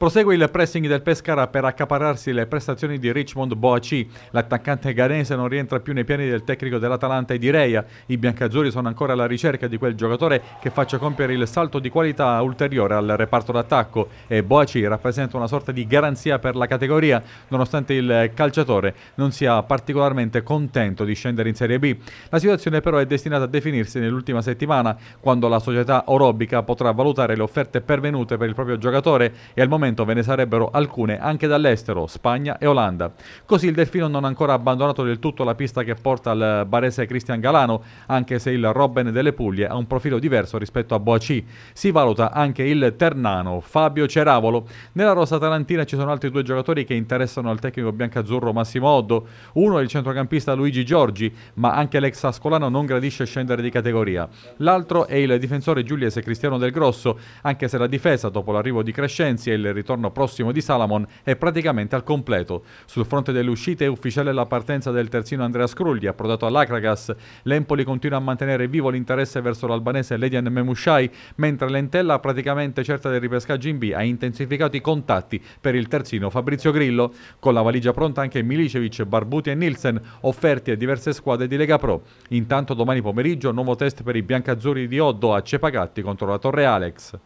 Prosegue il pressing del Pescara per accaparrarsi le prestazioni di Richmond Boaci. L'attaccante ghanese non rientra più nei piani del tecnico dell'Atalanta e di Reia. I biancazzurri sono ancora alla ricerca di quel giocatore che faccia compiere il salto di qualità ulteriore al reparto d'attacco e Boaci rappresenta una sorta di garanzia per la categoria nonostante il calciatore non sia particolarmente contento di scendere in Serie B. La situazione però è destinata a definirsi nell'ultima settimana quando la società orobica potrà valutare le offerte pervenute per il proprio giocatore e al momento momento ve ne sarebbero alcune anche dall'estero, Spagna e Olanda. Così il Delfino non ha ancora abbandonato del tutto la pista che porta al barese Cristian Galano, anche se il Robben delle Puglie ha un profilo diverso rispetto a Boacì. Si valuta anche il Ternano, Fabio Ceravolo. Nella rosa tarantina ci sono altri due giocatori che interessano al tecnico biancazzurro Massimo Oddo. Uno è il centrocampista Luigi Giorgi, ma anche l'ex Ascolano non gradisce scendere di categoria. L'altro è il difensore giuliese Cristiano Del Grosso, anche se la difesa, dopo l'arrivo di Crescenzi e il ritorno prossimo di Salamon è praticamente al completo. Sul fronte delle uscite è ufficiale la partenza del terzino Andrea Scrugli, approdato all'Akragas. L'Empoli continua a mantenere vivo l'interesse verso l'albanese Ledian Memushai, mentre l'Entella, praticamente certa del ripescaggio in B, ha intensificato i contatti per il terzino Fabrizio Grillo. Con la valigia pronta anche Milicevic, Barbuti e Nielsen, offerti a diverse squadre di Lega Pro. Intanto domani pomeriggio nuovo test per i biancazzurri di Oddo a Cepagatti contro la Torre Alex.